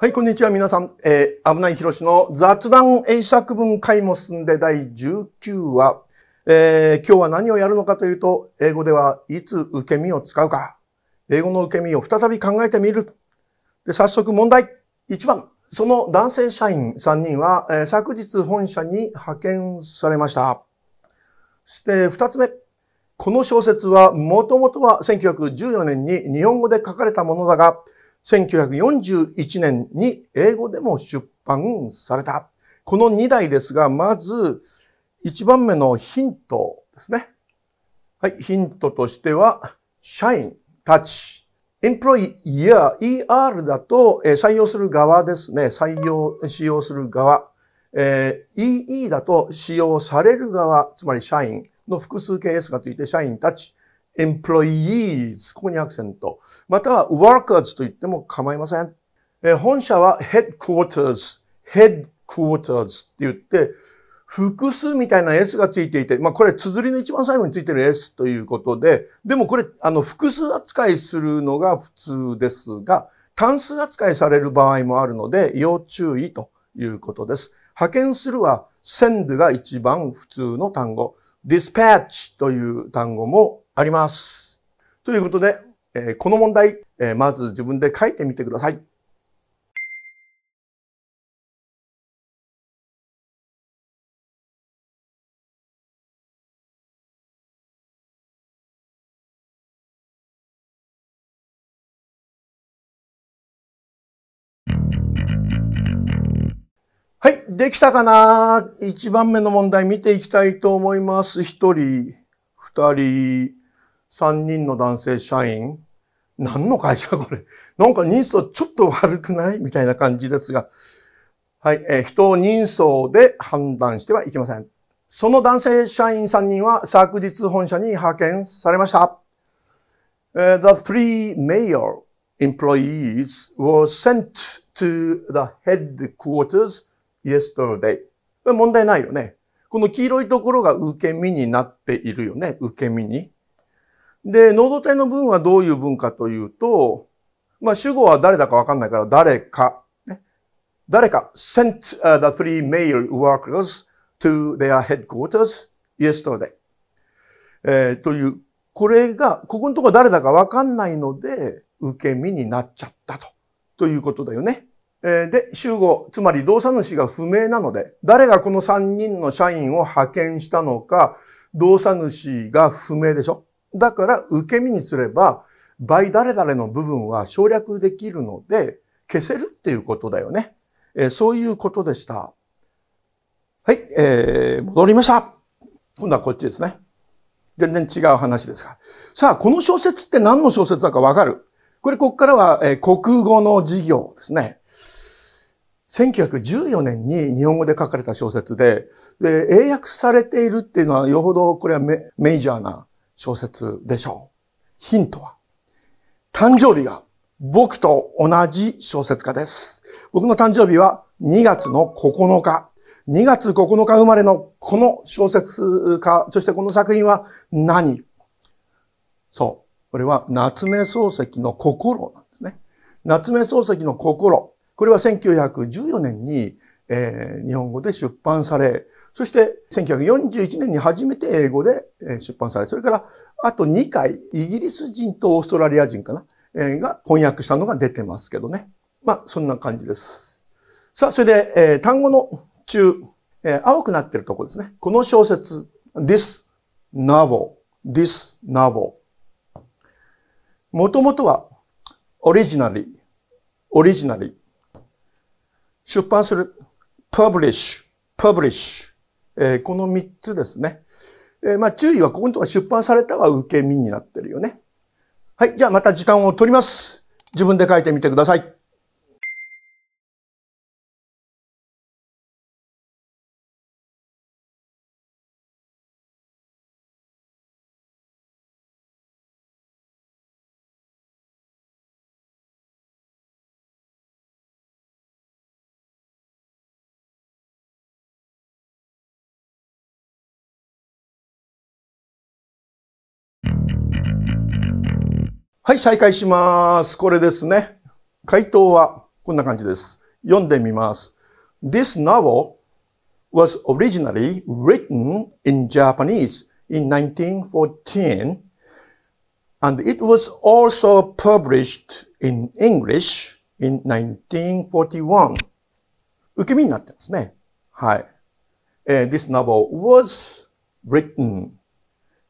はい、こんにちは、皆さん。えー、危ないひろしの雑談英作文会も進んで第19話。えー、今日は何をやるのかというと、英語ではいつ受け身を使うか。英語の受け身を再び考えてみる。で、早速問題。1番。その男性社員3人は、えー、昨日本社に派遣されました。そして2つ目。この小説はもともとは1914年に日本語で書かれたものだが、1941年に英語でも出版された。この2台ですが、まず1番目のヒントですね。はい、ヒントとしては、社員たち。employee ER だと、え採用する側ですね。採用、使用する側。えー、EE だと使用される側、つまり社員の複数形 S がついて社員たち。employees、ここにアクセント。または workers と言っても構いません。えー、本社は headquarters、headquarters って言って、複数みたいな S がついていて、まあこれ綴りの一番最後についてる S ということで、でもこれ、あの、複数扱いするのが普通ですが、単数扱いされる場合もあるので、要注意ということです。派遣するは send が一番普通の単語。dispatch という単語もあります。ということで、えー、この問題、えー、まず自分で書いてみてください。はい、できたかな ?1 番目の問題見ていきたいと思います。一人、二人、3人の男性社員、何の会社これ。なんか人相ちょっと悪くないみたいな感じですが、はい、えー、人を人相で判断してはいけません。その男性社員3人は昨日本社に派遣されました。the three male employees were sent to the headquarters yesterday. 問題ないよね。この黄色いところが受け身になっているよね。受け身に。で、能動体の文はどういう文かというと、まあ主語は誰だかわかんないから誰か、ね、誰か sent the three male workers to their headquarters yesterday、えー、という、これが、ここのところ誰だかわかんないので、受け身になっちゃったと、ということだよね。で、主語、つまり動作主が不明なので、誰がこの3人の社員を派遣したのか、動作主が不明でしょだから受け身にすれば、倍誰々の部分は省略できるので、消せるっていうことだよね。えー、そういうことでした。はい、えー、戻りました。今度はこっちですね。全然違う話ですが。さあ、この小説って何の小説だかわかるこれ、ここからは、えー、国語の授業ですね。1914年に日本語で書かれた小説で、で、英訳されているっていうのは、よほどこれはメメジャーな小説でしょう。ヒントは、誕生日が僕と同じ小説家です。僕の誕生日は2月の9日。2月9日生まれのこの小説家、そしてこの作品は何そう。これは夏目漱石の心なんですね。夏目漱石の心。これは1914年に、えー、日本語で出版され、そして、1941年に初めて英語で出版され、それから、あと2回、イギリス人とオーストラリア人かな、えが翻訳したのが出てますけどね。まあ、そんな感じです。さあ、それで、えー、単語の中、えー、青くなってるところですね。この小説、this novel, this novel。もともとは、originally, originally。出版する、publish, publish。えー、この3つですね。えー、まあ注意はここのところ出版されたは受け身になってるよね。はい。じゃあまた時間を取ります。自分で書いてみてください。はい、再開します。これですね。回答はこんな感じです。読んでみます。This novel was originally written in Japanese in 1914 and it was also published in English in 1941. 受け身になってますね。はい。Uh, this novel was written.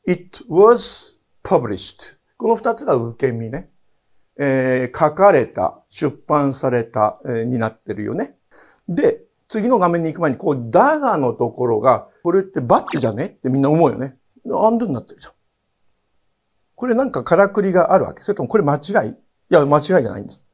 It was published. この二つが受け身ね。えー、書かれた、出版された、えー、になってるよね。で、次の画面に行く前に、こう、だがのところが、これってバッチじゃねってみんな思うよね。アンドになってるじゃん。これなんかからくりがあるわけ。それともこれ間違いいや、間違いじゃないんです。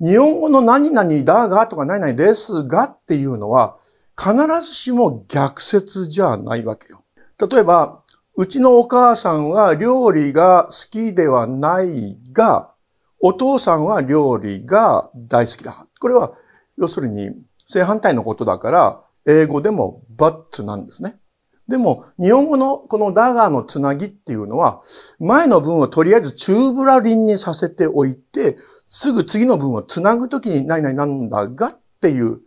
日本語の何々だがとか何々ですがっていうのは、必ずしも逆説じゃないわけよ。例えば、うちのお母さんは料理が好きではないが、お父さんは料理が大好きだ。これは、要するに正反対のことだから、英語でもバッツなんですね。でも、日本語のこのダガーのつなぎっていうのは、前の文をとりあえず中ぶらりんにさせておいて、すぐ次の文をつなぐときに、何々なんだがっていう、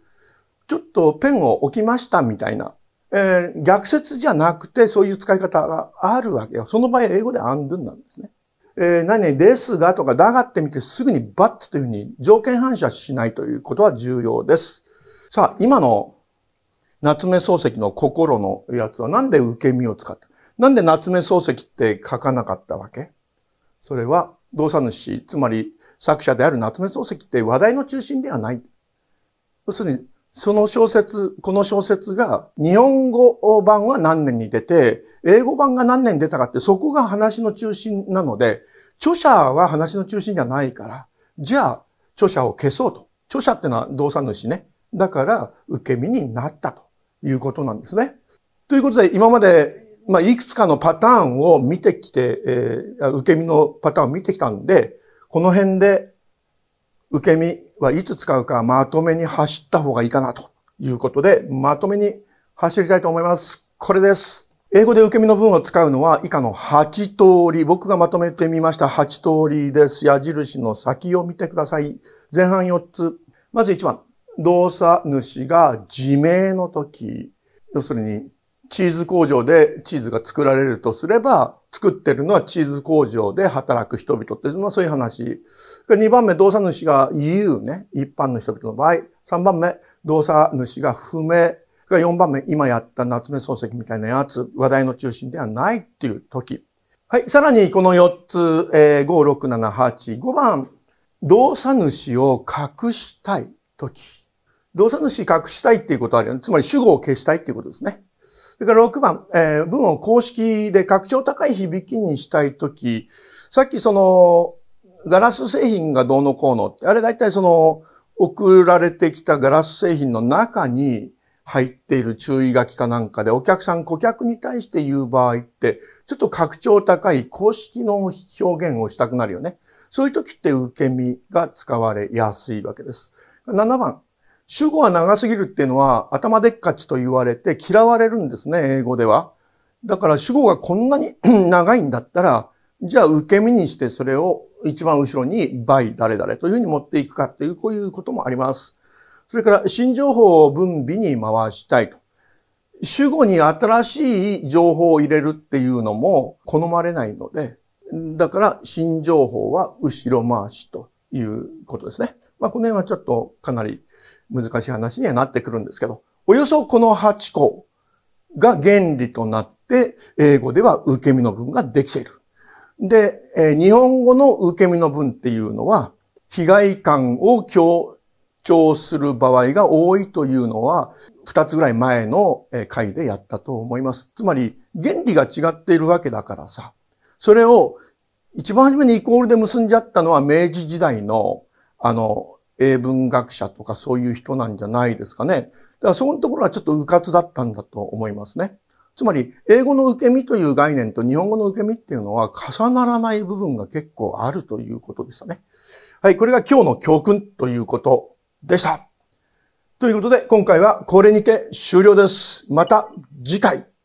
ちょっとペンを置きましたみたいなえー、逆説じゃなくて、そういう使い方があるわけよ。その場合、英語でアンドゥンなんですね。えー、何ですがとか、だがってみてすぐにバッツというふうに条件反射しないということは重要です。さあ、今の夏目漱石の心のやつはなんで受け身を使ったなんで夏目漱石って書かなかったわけそれは動作主、つまり作者である夏目漱石って話題の中心ではない。要するにその小説、この小説が、日本語版は何年に出て、英語版が何年に出たかって、そこが話の中心なので、著者は話の中心じゃないから、じゃあ、著者を消そうと。著者ってのは動作主ね。だから、受け身になったということなんですね。ということで、今まで、まあ、いくつかのパターンを見てきて、えー、受け身のパターンを見てきたんで、この辺で受け身はいつ使うかまとめに走った方がいいかなということで、まとめに走りたいと思います。これです。英語で受け身の文を使うのは以下の8通り。僕がまとめてみました8通りです。矢印の先を見てください。前半4つ。まず1番。動作主が自明の時。要するに、チーズ工場でチーズが作られるとすれば、作ってるのはチーズ工場で働く人々って、まあそういう話。2番目、動作主が EU ね、一般の人々の場合。3番目、動作主が不明。4番目、今やった夏目漱石みたいなやつ、話題の中心ではないっていう時。はい。さらに、この4つ、えー、5、6、7、8、5番、動作主を隠したい時。動作主隠したいっていうことはあるよね。つまり主語を消したいっていうことですね。それから6番、えー、文を公式で拡張高い響きにしたいとき、さっきその、ガラス製品がどうのこうのって、あれ大体その、送られてきたガラス製品の中に入っている注意書きかなんかで、お客さん、顧客に対して言う場合って、ちょっと拡張高い公式の表現をしたくなるよね。そういう時って受け身が使われやすいわけです。7番、主語が長すぎるっていうのは頭でっかちと言われて嫌われるんですね、英語では。だから主語がこんなに 長いんだったら、じゃあ受け身にしてそれを一番後ろに by 誰々というふうに持っていくかっていう、こういうこともあります。それから新情報を分尾に回したいと。主語に新しい情報を入れるっていうのも好まれないので、だから新情報は後ろ回しということですね。まあこの辺はちょっとかなり難しい話にはなってくるんですけど、およそこの8個が原理となって、英語では受け身の文ができている。で、え日本語の受け身の文っていうのは、被害感を強調する場合が多いというのは、2つぐらい前の回でやったと思います。つまり、原理が違っているわけだからさ、それを一番初めにイコールで結んじゃったのは明治時代の、あの、英文学者とかそういう人なんじゃないですかね。だからそこのところはちょっと迂闊だったんだと思いますね。つまり、英語の受け身という概念と日本語の受け身っていうのは重ならない部分が結構あるということでしたね。はい、これが今日の教訓ということでした。ということで、今回はこれにて終了です。また次回。